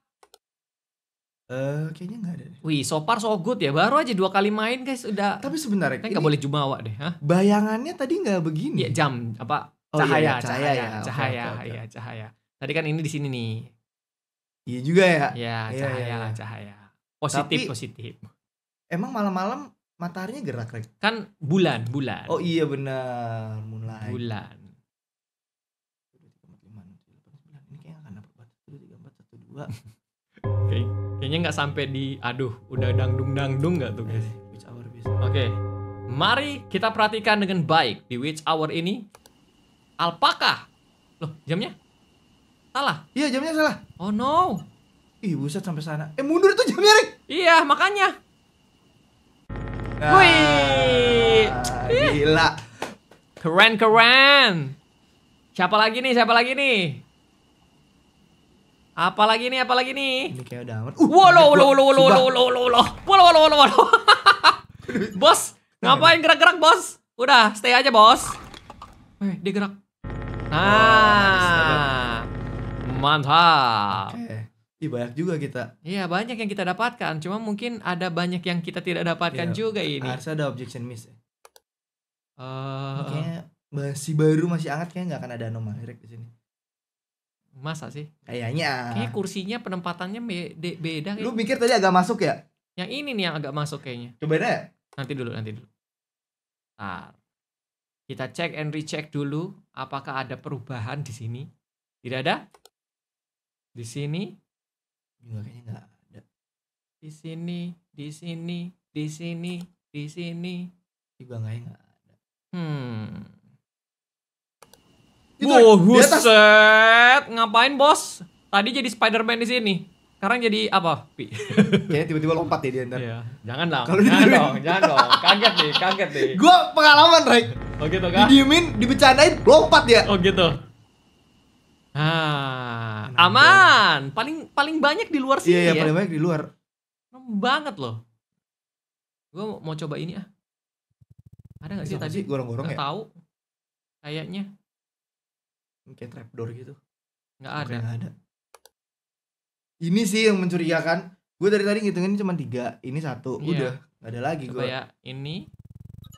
Eh, uh, kayaknya nggak Wih, so far so good ya. Baru aja dua kali main guys udah. Tapi sebenarnya kan nggak boleh jumawa deh, Hah? Bayangannya tadi nggak begini. Ya jam apa cahaya, oh, iya, cahaya, cahaya, ya. cahaya, okay, okay. ya, cahaya. Tadi kan ini di sini nih. Iya juga ya. ya iya, iya, cahaya, iya, iya. cahaya. Positif, Tapi, positif. Emang malam-malam mataharinya gerak, Rek? Kan bulan, bulan. Oh iya benar, mulai. Bulan. Ini okay. kayaknya nggak sampai di aduh udah dangdung dangdung nggak tuh guys iya Which hour bisa? oke okay. mari kita perhatikan dengan baik di which hour ini alpaka loh jamnya salah iya jamnya salah oh no ih buset sampai sana eh mundur itu jamnya Rick iya makanya Ah, wih gila keren keren siapa lagi nih siapa lagi nih Apalagi nih, apalagi nih? Ini kayak udah aman. Uh, wolo, wolo, wolo, wolo, wolo, wolo, wolo, wolo, wolo, wolo, wolo. bos, ngapain gerak-gerak bos? Udah, stay aja bos. Eh, dia gerak. Nah, mantap. Okay. Ih, banyak juga kita. Iya, banyak yang kita dapatkan. Cuma mungkin ada banyak yang kita tidak dapatkan yeah. juga ini. Harusnya ada objection miss. Ya. Eh, uh, kayaknya masih baru, masih hangat kayaknya nggak akan ada anomali di sini. Masa sih? Kayaknya. Kayaknya kursinya penempatannya beda. beda kayak. Lu mikir tadi agak masuk ya? Yang ini nih yang agak masuk kayaknya. Coba deh. Nanti dulu, nanti dulu. Bentar. Kita cek and recheck dulu apakah ada perubahan di sini. Tidak ada? Di sini? Juga kayaknya nggak ada. Di sini, di sini, di sini, di sini. Juga nggak ada. Hmm. Wow, buset. Ngapain, Bos? Tadi jadi Spider-Man di sini. Sekarang jadi apa, Pi? Kayaknya tiba-tiba lompat deh ya dia ntar. Iya. Jangan dong. Kalau jangan dong, jangan dong. Kaget nih, kaget nih. Gua pengalaman, Rek. Oh gitu kan? Didiemin, dibecandain, lompat ya. Oh gitu. Ah, Enak aman. Paling paling banyak di luar sini iya, iya ya. Iya, paling banyak di luar. Banget loh. Gua mau coba ini ah. Ada gak sih tadi? Gorong-gorong ya? Tahu. Kayaknya. Kayak trapdoor gitu. Nggak ada. Gak ada. Ini sih yang mencurigakan. Gue dari tadi ngitungin cuma tiga. Ini satu. Iya. Udah. Nggak ada lagi gue. ya ini.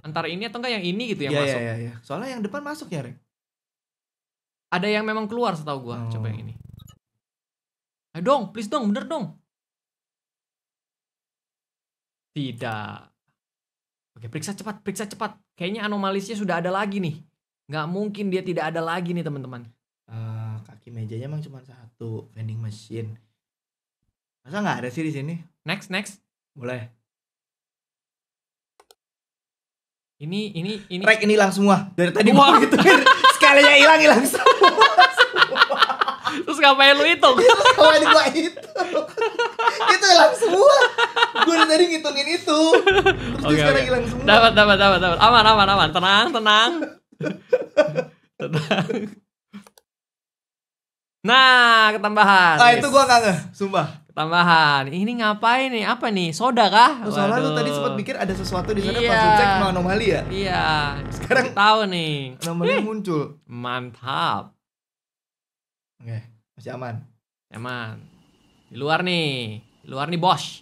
Antara ini atau enggak yang ini gitu yang yeah, masuk. yeah, yeah, iya. Soalnya yang depan masuk ya, Rek? Ada yang memang keluar setahu gue. Oh. Coba yang ini. Ayo dong, please dong, bener dong. Tidak. Oke, periksa cepat, periksa cepat. Kayaknya anomalisnya sudah ada lagi nih nggak mungkin dia tidak ada lagi nih teman-teman uh, kaki mejanya emang cuma satu vending machine masa nggak ada sih di sini next next boleh ini ini ini rek ini hilang semua dari tadi mau gitu sekalinya hilang hilang semua, terus ngapain lu hitung ngapain gua itu itu hilang semua gue dari tadi ngitungin itu terus okay, sekarang hilang okay. semua dapat dapat dapat dapat aman aman aman tenang tenang Tentang Nah, ketambahan. Ah, itu gua kagak, sumpah. Ketambahan. Ini ngapain nih? Apa nih? Soda kah? Oh, soalnya lu tadi sempat pikir ada sesuatu di sana iya. pas cek anomali ya? Iya. Sekarang tahu nih. Anomali muncul. Mantap. Oke, masih aman. Aman. Di luar nih. Di luar nih, Bos.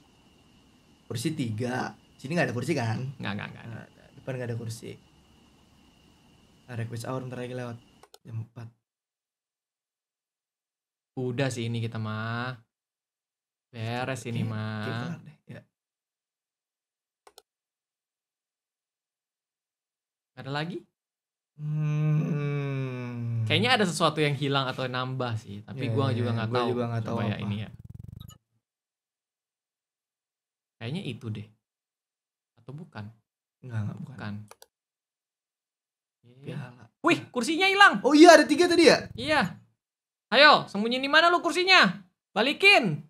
Kursi tiga. Sini nggak ada kursi kan? Nggak, nggak, nggak. Depan nggak ada kursi request hour ntar lagi lewat jam 4 udah sih ini kita mah beres ini mah ya. ada lagi hmm. kayaknya ada sesuatu yang hilang atau nambah sih tapi yeah, gua juga ya, nggak yeah, tahu juga gak tahu ya ini ya kayaknya itu deh atau bukan nggak, nggak bukan, bukan. Iya. Piala. Wih, nah. kursinya hilang. Oh iya, ada tiga tadi ya? Iya. Ayo, sembunyi di mana lu kursinya? Balikin.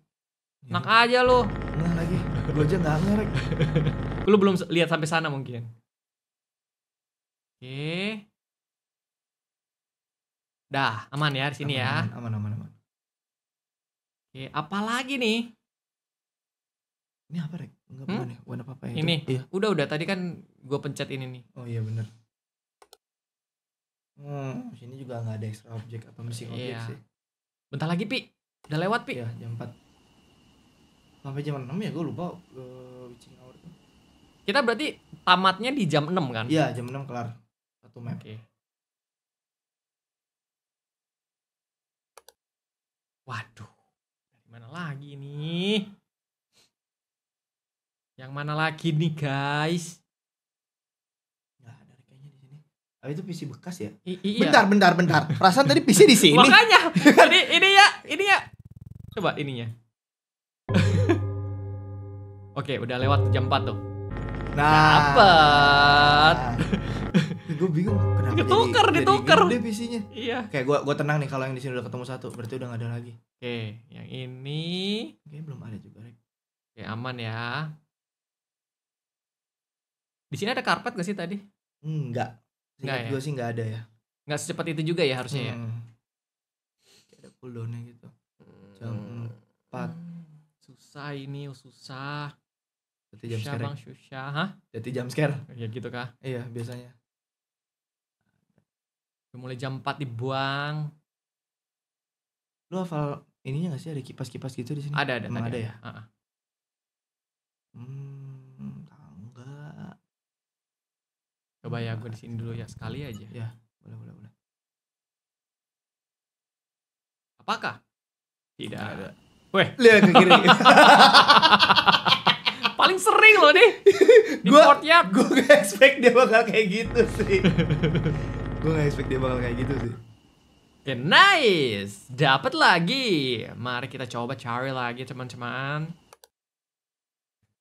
Ya. Nak aja lu. Nah lagi, Lu aja nggak ngerek. lu belum lihat sampai sana mungkin. Oke. Dah, aman ya di sini ya. Aman, aman, aman. Oke, apa lagi nih? Ini apa, Rek? Enggak hmm? apa ya? apa ya? Ini. Iya. Udah, udah. Tadi kan gue pencet ini nih. Oh iya, bener hmm, sini juga nggak ada extra objek atau missing objek iya. sih bentar lagi pi udah lewat pi ya jam 4 sampai jam 6 ya gue lupa uh, eh, witching hour itu kita berarti tamatnya di jam 6 kan iya jam 6 kelar satu map okay. waduh dari mana lagi nih yang mana lagi nih guys Oh, itu PC bekas ya? I iya. Bentar, bentar, bentar. Perasaan tadi PC di sini. Makanya. Ini ini ya, ini ya. Coba ininya. Oke, udah lewat jam 4 tuh. Nah. Dapat. Nah. gue bingung kenapa ditukar, jadi, ditukar. Jadi deh PC-nya. Iya. Kayak gue gue tenang nih kalau yang di sini udah ketemu satu, berarti udah gak ada lagi. Oke, yang ini Oke, belum ada juga, Rek. Oke, aman ya. Di sini ada karpet gak sih tadi? Enggak. Seingat ya? gue sih nggak ada ya. Nggak secepat itu juga ya harusnya ya? hmm. ya. Kayak ada cooldownnya gitu. Jam hmm. empat. Hmm. Susah ini, oh, susah. Jadi jam scare. Bang, susah, hah? jadi jam scare. Ya gitu kah? Iya, biasanya. Mulai jam 4 dibuang. Lu hafal ininya gak sih ada kipas-kipas gitu di sini? Ada, ada. ada, ya? ya? Uh -uh. Hmm ya gue hmm. di sini dulu ya sekali aja. Ya, boleh boleh boleh. Apakah? Tidak. ada. Weh, lihat ke kiri. Paling sering loh nih. gue gue gue gak expect dia bakal kayak gitu sih. gue gak expect dia bakal kayak gitu sih. okay, nice, dapat lagi. Mari kita coba cari lagi teman-teman.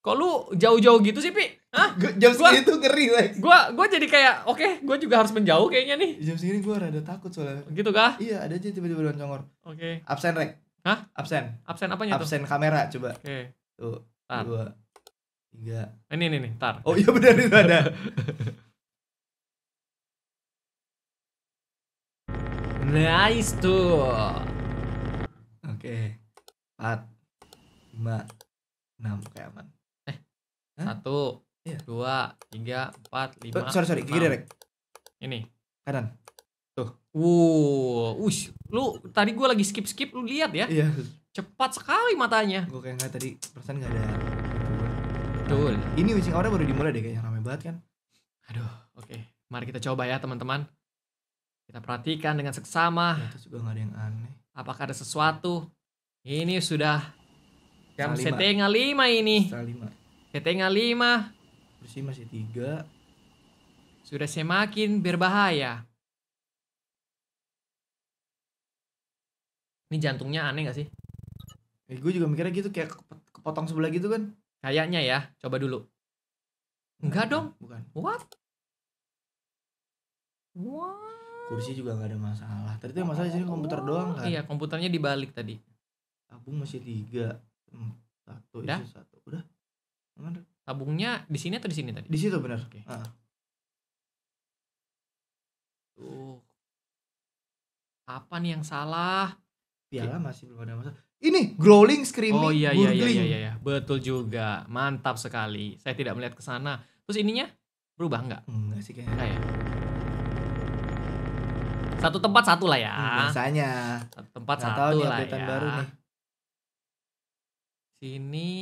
Kok lu jauh-jauh gitu sih, Pi? Hah? Gu- jam gua, segini tuh ngeri, Lex. Gua, gua jadi kayak, oke, okay, gua juga harus menjauh kayaknya nih. Jam segini gua rada takut soalnya. Gitu kah? Iya, ada aja tiba-tiba doang Congor. Oke. Okay. Absen, Rek. Hah? Absen. Absen apanya Absen tuh? Absen kamera, coba. Oke. Okay. Tuh, tar. dua, tiga. Ini, eh, ini, nih, tar. Oh iya benar itu ada. nice tuh. Oke. Okay. Empat, lima, enam, kayak aman. Hah? Satu, iya. dua, tiga, empat, lima. Sorry sorry, kiri rek Ini. Kanan. Tuh. Wow, ush, lu tadi gua lagi skip skip, lu lihat ya? Iya. Cepat sekali matanya. Gua kayak nggak tadi perasaan nggak ada. Betul. Ini wishing hour baru dimulai deh kayaknya ramai banget kan. Aduh, oke. Okay. Mari kita coba ya teman-teman. Kita perhatikan dengan seksama. Ya, itu juga ada yang aneh. Apakah ada sesuatu? Ini sudah jam setengah lima ini. Setengah lima Setengah lima. Bersih masih tiga. Sudah semakin berbahaya. Ini jantungnya aneh gak sih? Eh, gue juga mikirnya gitu kayak kepotong sebelah gitu kan. Kayaknya ya, coba dulu. Enggak nah, dong. Bukan. What? What? Kursi juga gak ada masalah. Tadi tuh di masalah sini komputer doang kan? Iya, komputernya dibalik tadi. Tabung masih tiga, satu, Udah? satu. Udah. Tabungnya di sini atau di sini tadi? Di situ benar. Okay. Uh. Tuh. Apa nih yang salah? Piala okay. masih belum ada masalah. Ini growling, screaming, oh, iya, iya, Iya, iya, iya, betul juga. Mantap sekali. Saya tidak melihat ke sana. Terus ininya berubah nggak? Enggak sih kayaknya. Nah, Satu tempat satu lah ya. Hmm, biasanya. Satu tempat Gak satu tahu lah ya. baru nih. Sini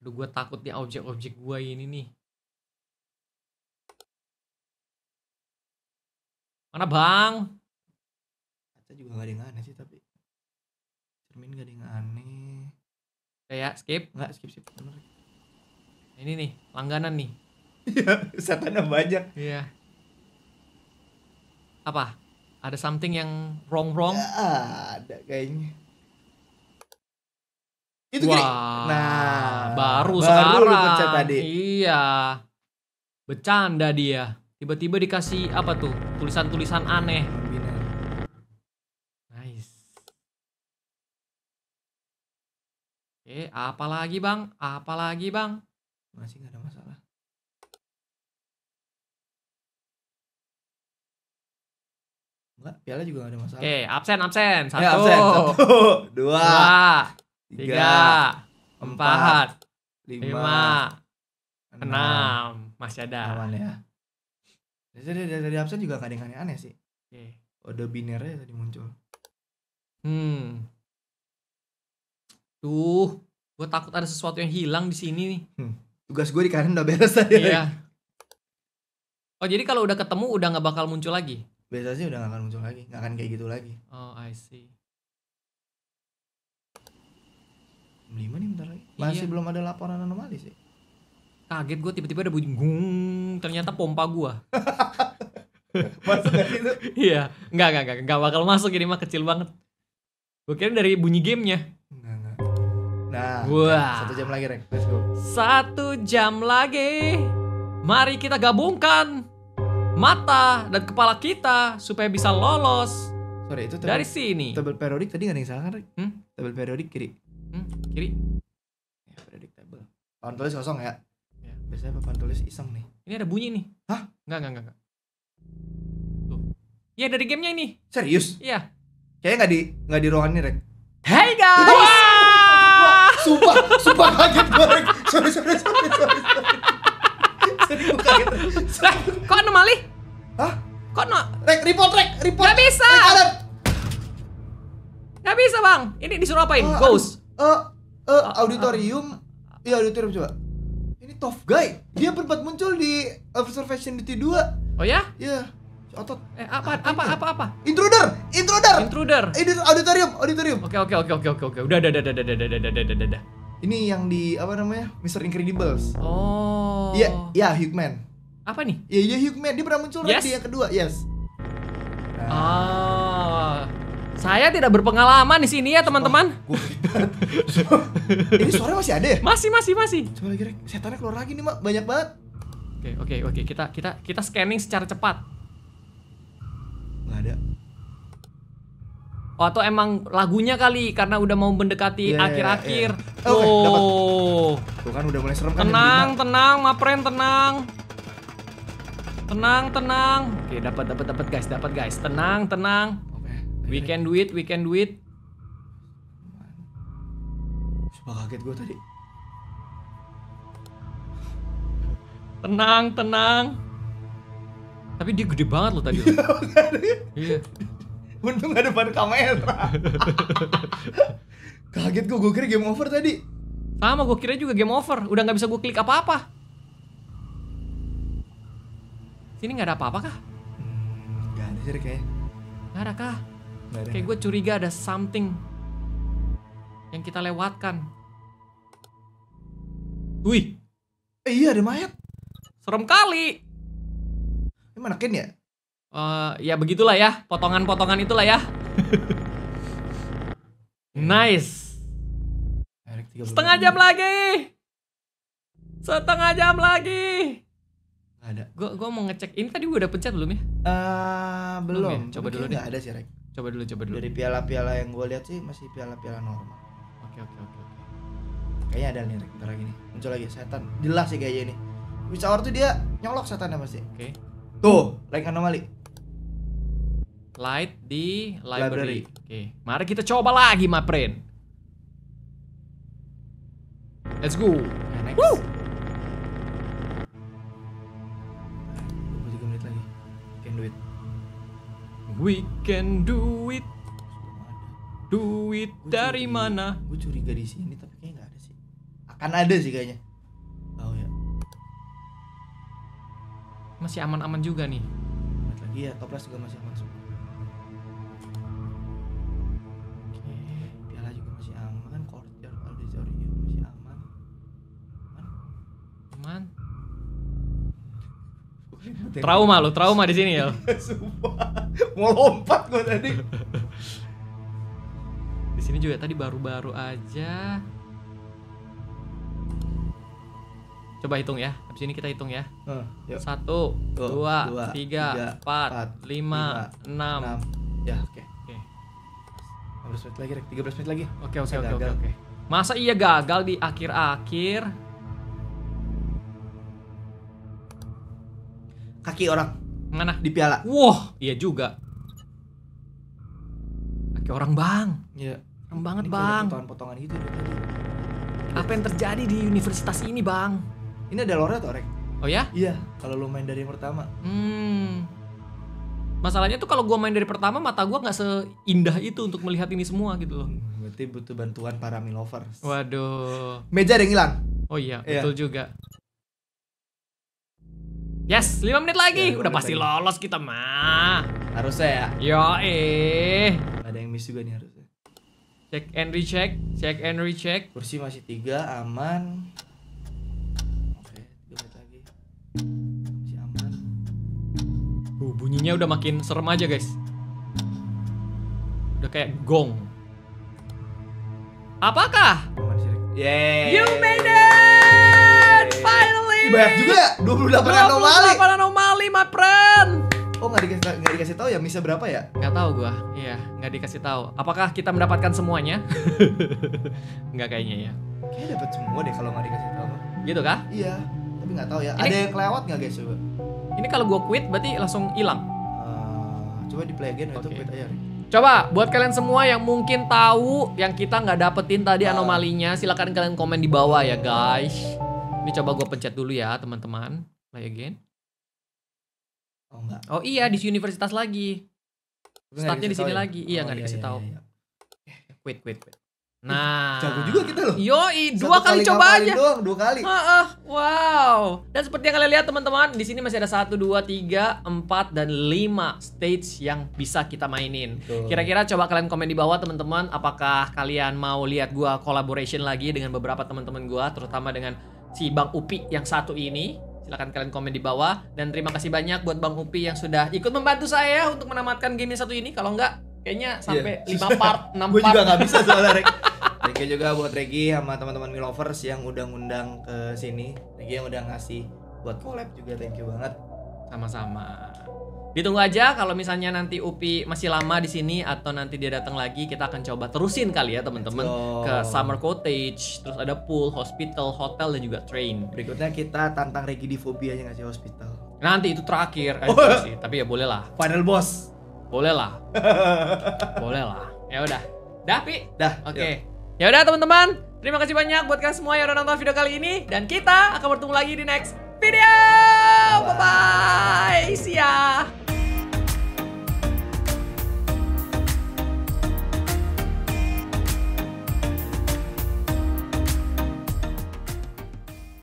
Aduh gue takut nih objek-objek gue ini nih. Mana bang? Kaca juga gak ada yang aneh sih tapi. Cermin gak ada yang aneh. Kayak skip? Enggak skip skip bener. Ini nih langganan nih. Iya setannya banyak. Iya. Apa? Ada something yang wrong wrong? Ya, ada kayaknya. Itu Wah, gini. Nah, baru, baru sekarang. pencet tadi. Iya. Bercanda dia. Tiba-tiba dikasih apa tuh? Tulisan-tulisan aneh. Nice. Eh, apalagi Bang? apalagi Bang? Masih nggak ada masalah. Enggak, piala juga gak ada masalah. eh absen, absen. Satu, ya, absen. Satu dua, dua tiga, empat, lima, enam. Masih ada. Aman ya. Dari, dari, dari absen juga gak ada yang aneh-aneh sih. Oke. Okay. biner binernya tadi muncul. Hmm. Tuh, gue takut ada sesuatu yang hilang di sini nih. Hmm. Tugas gue di kanan udah beres tadi. Iya. Oh jadi kalau udah ketemu udah nggak bakal muncul lagi? Biasanya udah nggak akan muncul lagi, nggak akan kayak gitu lagi. Oh I see. lima nih bentar lagi masih iya. belum ada laporan anomali sih kaget gue tiba-tiba ada bunyi gung ternyata pompa gue masuk gak gitu? iya nggak nggak nggak nggak bakal masuk ini mah kecil banget gue kira dari bunyi gamenya nah Wah. satu jam lagi Rek. let's go satu jam lagi mari kita gabungkan mata dan kepala kita supaya bisa lolos Sorry, itu tabel, dari sini tabel periodik tadi gak ada yang salah kan hmm? tabel periodik kiri Hmm, kiri. Ya, predictable. Papan tulis kosong ya? Ya, biasanya papan tulis iseng nih. Ini ada bunyi nih. Hah? Enggak, enggak, enggak. Tuh. ya dari gamenya ini. Serius? Iya. Kayaknya nggak di nggak di ruangan ini, Rek. Hey guys. Wah! Sumpah, sumpah kaget gue, Rek. Sorry, sorry, sorry, sorry. sorry. gue kaget. kok anomali? Hah? Kok no? Rek, report, Rek, report. Gak bisa. Rek, Gak bisa, Bang. Ini disuruh apain? Ah, Ghost eh eh ah, auditorium ah. iya auditorium coba ini tough guy dia berempat muncul di observation duty 2 oh ya iya yeah. otot eh apa apa apa apa, apa? intruder intruder intruder ini eh, auditorium auditorium oke oke oke oke oke oke udah udah udah udah udah udah udah udah udah udah ini yang di apa namanya Mr. Incredibles oh iya yeah, iya yeah, Hugman apa nih iya yeah, iya yeah, Hugman dia pernah muncul yes. di yang kedua yes uh. oh saya tidak berpengalaman di sini ya teman-teman. Oh, Ini suara masih ada ya? Masih masih masih. Coba lagi rek, setannya keluar lagi nih mak, banyak banget. Oke okay, oke okay, oke okay. kita kita kita scanning secara cepat. Gak ada. Oh, atau emang lagunya kali karena udah mau mendekati iya, iya, akhir-akhir. Yeah, iya, yeah, Oh. Okay, Tuh kan udah mulai serem kan. Ya, tenang, tenang, Mapren tenang. Tenang, tenang. Oke, okay, dapat dapat dapat guys, dapat guys. Tenang, tenang. We can do it, we can do it. Sumpah kaget gue tadi. Tenang, tenang. Tapi dia gede banget loh tadi. Iya, iya. Untung gak depan kamera. kaget gue, gue kira game over tadi. Sama, gue kira juga game over. Udah nggak bisa gue klik apa-apa. Sini nggak ada apa-apa kah? Hmm, gak ada sih kayaknya. Gak ada kah? Kayak gue curiga ada something yang kita lewatkan. Wih. Eh, iya ada mayat. Serem kali. Ini Ken ya? Uh, ya begitulah ya, potongan-potongan itulah ya. nice. Setengah jam lagi. Setengah jam lagi. Gak ada. Gue gue mau ngecek. Ini tadi gue udah pencet belum ya? Uh, belum. belum ya? Coba Mungkin dulu deh. ada sih, Rek coba dulu coba dulu dari piala-piala yang gue lihat sih masih piala-piala normal oke oke oke oke kayaknya ada nih bentar lagi nih muncul lagi setan jelas sih kayaknya ini bisa hour tuh dia nyolok setannya pasti oke okay. tuh like anomali light di library, library. oke okay. mari kita coba lagi my friend let's go yeah, next. Woo! We can do it. do gua dari curiga, mana? Gue curiga di sini tapi kayaknya nggak ada sih. Akan ada sih kayaknya. Tahu ya. Masih aman-aman juga nih. Lagi ya, toples juga masih aman semua. Trauma lo, trauma di sini ya. Sumpah mau lompat gue tadi di sini juga tadi baru-baru aja coba hitung ya habis ini kita hitung ya uh, satu dua, dua tiga, tiga empat, empat lima, lima enam. enam ya oke okay. okay. 15 menit lagi Tiga 13 menit lagi oke oke oke oke masa iya gagal di akhir-akhir kaki orang Mana? Di piala. Wah, iya juga. Kayak orang bang. Iya. Orang banget ini bang. Potongan-potongan gitu. Apa yang terjadi di universitas ini bang? Ini ada lore atau Rek? Oh ya? Iya, kalau lo main dari pertama. Hmm. Masalahnya tuh kalau gua main dari pertama mata gua nggak seindah itu untuk melihat ini semua gitu loh. Berarti butuh bantuan para milovers. Waduh. Meja ada yang hilang. Oh iya, iya, betul juga. Yes, 5 menit lagi. Ya, Udah pasti lagi. lolos kita mah. Harusnya ya. Yo eh. Ada yang miss juga nih harusnya. Check and recheck, check and recheck. Kursi masih tiga, aman. Oke, 3 lagi. Masih aman. Uh, bunyinya udah makin serem aja, guys. Udah kayak gong. Apakah? Yeay. You made it! Final banyak juga ya? 28, 28 anomali. 28 anomali, my friend. Oh nggak dikasih nggak dikasih tahu ya misa berapa ya? Nggak tahu gua. Iya nggak dikasih tahu. Apakah kita mendapatkan semuanya? nggak kayaknya ya. Kayaknya dapat semua deh kalau nggak dikasih tahu. Gitu kah? Iya. Tapi nggak tahu ya. Ini, Ada yang kelewat nggak guys coba? Ini kalau gua quit berarti langsung hilang. Uh, coba di play again okay. itu quit aja. Coba buat kalian semua yang mungkin tahu yang kita nggak dapetin tadi eh. anomalinya, silakan kalian komen di bawah ya guys. Ini coba gue pencet dulu ya teman-teman. Play again. Oh enggak. Oh iya di universitas lagi. Startnya di sini ya? lagi. Iya oh, nggak oh, iya, dikasih iya, tahu. Iya, iya. Wait wait wait. Nah, jago juga kita loh. Yoi, dua kali, kali coba aja. Doang, dua kali. Uh, uh, wow. Dan seperti yang kalian lihat teman-teman, di sini masih ada satu, dua, tiga, empat, dan lima stage yang bisa kita mainin. Kira-kira coba kalian komen di bawah teman-teman, apakah kalian mau lihat gua collaboration lagi dengan beberapa teman-teman gua, terutama dengan si Bang Upi yang satu ini silahkan kalian komen di bawah dan terima kasih banyak buat Bang Upi yang sudah ikut membantu saya untuk menamatkan game yang satu ini kalau enggak kayaknya iya. sampai yeah. 5 part 6 part gue juga nggak bisa soalnya Rek Thank you juga buat Regi sama teman-teman Milovers yang udah ngundang ke sini. Regi yang udah ngasih buat collab juga thank you banget. Sama-sama. Ditunggu aja kalau misalnya nanti Upi masih lama di sini atau nanti dia datang lagi kita akan coba terusin kali ya teman-teman ke summer cottage, terus ada pool, hospital, hotel dan juga train. Berikutnya kita tantang Regi di fobia yang ngasih hospital. Nanti itu terakhir kan oh. sih, tapi ya boleh lah. Final boss. Boleh lah. boleh lah. Ya udah. Dah, Pi. Dah. Oke. Okay. Iya. Ya udah teman-teman, terima kasih banyak buat kalian semua yang udah nonton video kali ini dan kita akan bertemu lagi di next i e 频，拜拜，see ya。